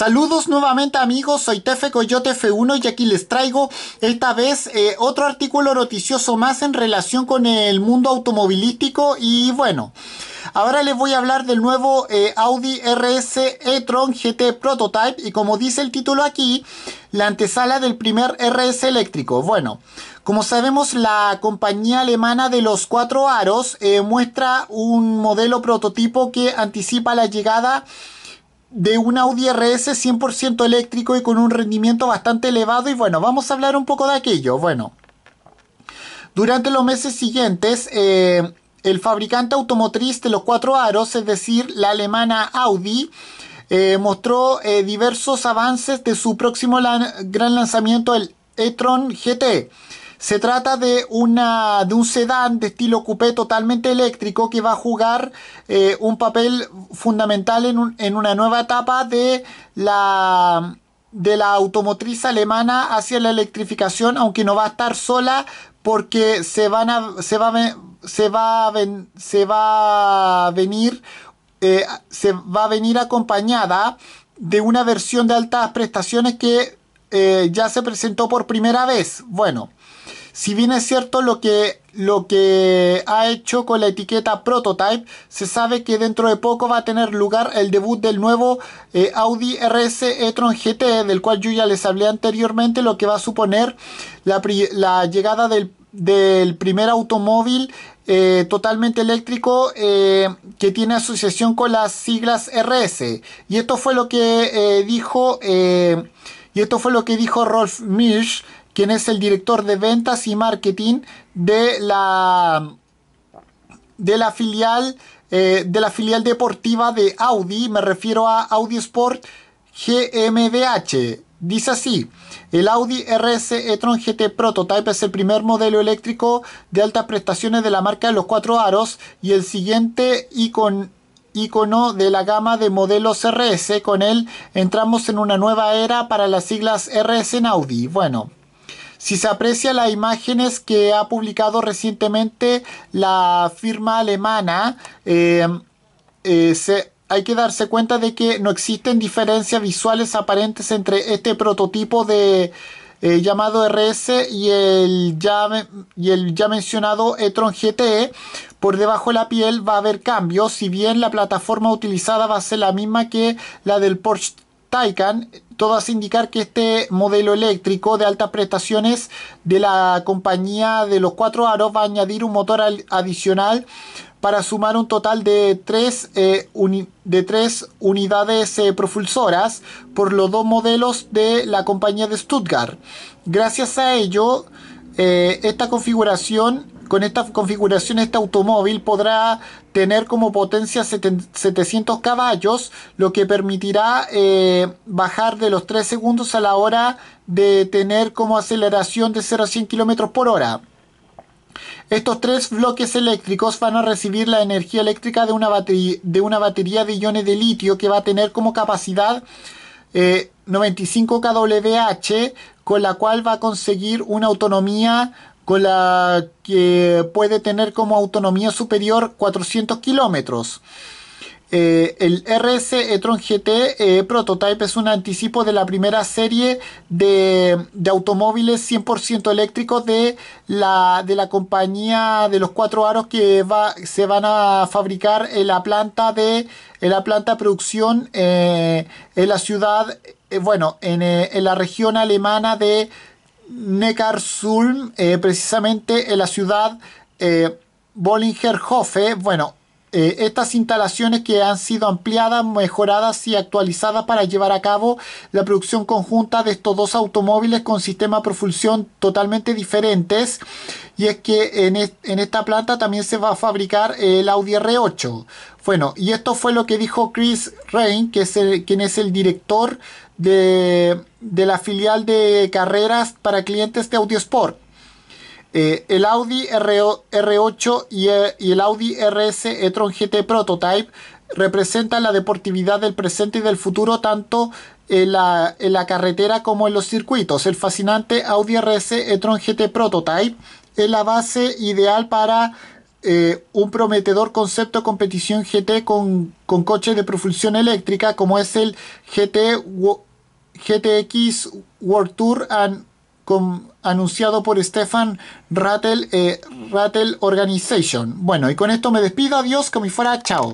Saludos nuevamente amigos, soy Tefe Coyote F1 y aquí les traigo esta vez eh, otro artículo noticioso más en relación con el mundo automovilístico y bueno, ahora les voy a hablar del nuevo eh, Audi RS e-tron GT Prototype y como dice el título aquí, la antesala del primer RS eléctrico. Bueno, como sabemos, la compañía alemana de los cuatro aros eh, muestra un modelo prototipo que anticipa la llegada de un Audi RS 100% eléctrico y con un rendimiento bastante elevado y bueno, vamos a hablar un poco de aquello. Bueno, durante los meses siguientes, eh, el fabricante automotriz de los cuatro aros, es decir, la alemana Audi, eh, mostró eh, diversos avances de su próximo gran lanzamiento, el e-tron GT. Se trata de, una, de un sedán de estilo coupé totalmente eléctrico que va a jugar eh, un papel fundamental en, una nueva etapa de la de la automotriz alemana hacia la electrificación, aunque no va a estar sola porque se van a va se va a, se va a venir eh, se va a venir acompañada de una versión de altas prestaciones que eh, ya se presentó por primera vez. Bueno, si bien es cierto lo que, lo que ha hecho con la etiqueta Prototype, se sabe que dentro de poco va a tener lugar el debut del nuevo eh, Audi RS e-tron GT, del cual yo ya les hablé anteriormente, lo que va a suponer la, llegada del, primer automóvil eh, totalmente eléctrico eh, que tiene asociación con las siglas RS. Y esto fue lo que dijo... y esto fue lo que dijo Rolf Mirsch, quien es el director de ventas y marketing de la, de la filial eh, de la filial deportiva de Audi, me refiero a Audi Sport GmbH. Dice así, el Audi RS e-tron GT Prototype es el primer modelo eléctrico de altas prestaciones de la marca de los cuatro aros y el siguiente icono de la gama de modelos RS. Con él entramos en una nueva era para las siglas RS en Audi. Bueno, si se aprecia las imágenes que ha publicado recientemente la firma alemana, eh, eh, hay que darse cuenta de que no existen diferencias visuales aparentes entre este prototipo de eh, llamado RS y el, ya, mencionado Etron GTE. Por debajo de la piel va a haber cambios, si bien la plataforma utilizada va a ser la misma que la del Porsche Taycan todo hace indicar que este modelo eléctrico de altas prestaciones de la compañía de los cuatro aros va a añadir un motor adicional para sumar un total de tres, eh, de tres unidades eh, propulsoras por los dos modelos de la compañía de Stuttgart. Gracias a ello, eh, esta configuración con esta configuración este automóvil podrá tener como potencia 700 caballos, lo que permitirá eh, bajar de los 3 segundos a la hora de tener como aceleración de 0 a 100 km por hora. Estos tres bloques eléctricos van a recibir la energía eléctrica de una, batería de, iones de litio que va a tener como capacidad 95 eh, kWh, con la cual va a conseguir una autonomía con la que puede tener como autonomía superior 400 kilómetros. Eh, el RS e-tron GT eh, Prototype es un anticipo de la primera serie de, automóviles 100% eléctricos de la, de la, compañía de los cuatro aros que va, se van a fabricar en la planta de, la planta producción eh, en la ciudad, bueno, en la región alemana de Neckarsulm, eh, precisamente en la ciudad eh, Bollingerhofe. Bueno, eh, estas instalaciones que han sido ampliadas, mejoradas y actualizadas para llevar a cabo la producción conjunta de estos dos automóviles con sistemas de propulsión totalmente diferentes. Y es que en, esta planta también se va a fabricar el Audi R8. Bueno, y esto fue lo que dijo Chris Rain, que es quien es el director de, la filial de carreras para clientes de Audi Sport. Eh, el Audi R8 eh, y, el Audi RS e-tron GT Prototype representan la deportividad del presente y del futuro tanto en la, carretera como en los circuitos. El fascinante Audi RS e-tron GT Prototype es la base ideal para eh, un prometedor concepto de competición GT con, con coches de propulsión eléctrica como es el GT GTX World Tour anunciado por Stefan Rattle, eh, Rattle Organization. Bueno, y con esto me despido, adiós, como y fuera, chao.